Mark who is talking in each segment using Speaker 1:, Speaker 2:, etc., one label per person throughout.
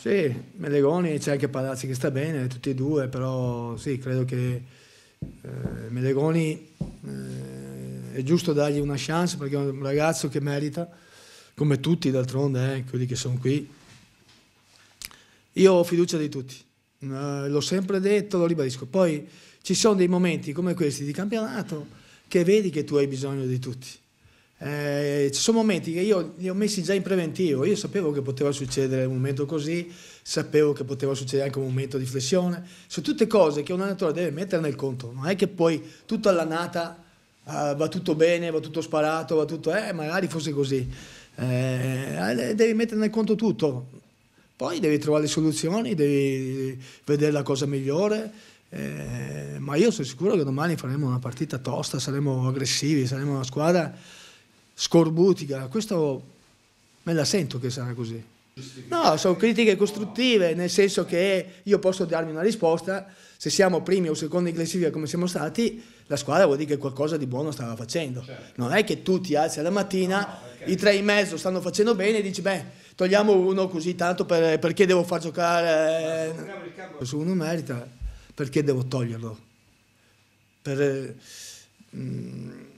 Speaker 1: Sì, Melegoni c'è anche Palazzi che sta bene, tutti e due, però sì, credo che eh, Melegoni eh, è giusto dargli una chance perché è un ragazzo che merita, come tutti d'altronde, eh, quelli che sono qui. Io ho fiducia di tutti, eh, l'ho sempre detto, lo ribadisco. Poi ci sono dei momenti come questi di campionato che vedi che tu hai bisogno di tutti. Eh, ci sono momenti che io li ho messi già in preventivo, io sapevo che poteva succedere un momento così, sapevo che poteva succedere anche un momento di flessione, sono tutte cose che un allenatore deve mettere nel conto, non è che poi tutta all'annata uh, va tutto bene, va tutto sparato, va tutto, eh magari fosse così, eh, devi mettere nel conto tutto, poi devi trovare le soluzioni, devi vedere la cosa migliore. Eh, ma io sono sicuro che domani faremo una partita tosta, saremo aggressivi, saremo una squadra scorbutica, questo me la sento che sarà così. No, sono critiche costruttive, nel senso che io posso darmi una risposta, se siamo primi o secondi in classifica come siamo stati, la squadra vuol dire che qualcosa di buono stava facendo. Certo. Non è che tu ti alzi alla mattina, no, perché... i tre e mezzo stanno facendo bene e dici, beh, togliamo uno così tanto per, perché devo far giocare... No, Se uno merita, perché devo toglierlo? Per... mh, eh, mm,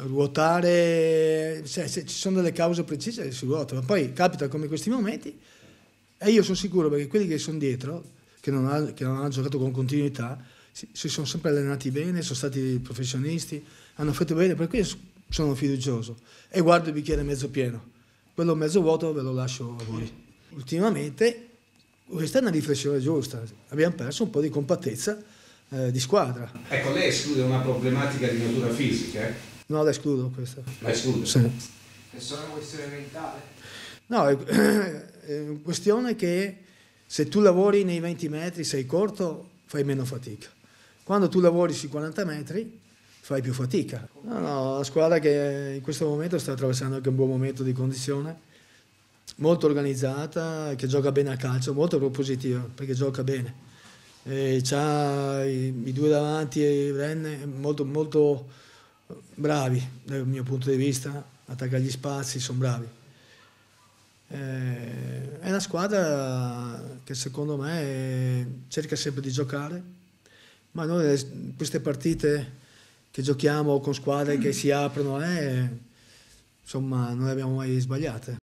Speaker 1: ruotare, cioè, se ci sono delle cause precise si ruota, ma poi capita come questi momenti e io sono sicuro perché quelli che sono dietro, che non, ha, che non hanno giocato con continuità, si, si, sono sempre allenati bene, sono stati professionisti, hanno fatto bene, per cui sono fiducioso e guardo il bicchiere mezzo pieno, quello mezzo vuoto ve lo lascio a voi. Ultimamente questa è una riflessione giusta, abbiamo perso un po' di compattezza eh, di squadra. Ecco, lei esclude una problematica di natura fisica? Eh? No, la escludo questa. La escludo? Sì. È solo una questione mentale? No, è, una questione che se tu lavori nei 20 metri, sei corto, fai meno fatica. Quando tu lavori sui 40 metri, fai più fatica. No, no, la squadra che in questo momento sta attraversando anche un buon momento di condizione, molto organizzata, che gioca bene a calcio, molto propositiva perché gioca bene. E c'ha i, i, due davanti, e Renne molto, molto bravi dal mio punto di vista, attacca gli spazi, sono bravi. Eh, è una squadra che secondo me cerca sempre di giocare, ma noi queste partite che giochiamo con squadre che si aprono, eh, insomma, non le abbiamo mai sbagliate.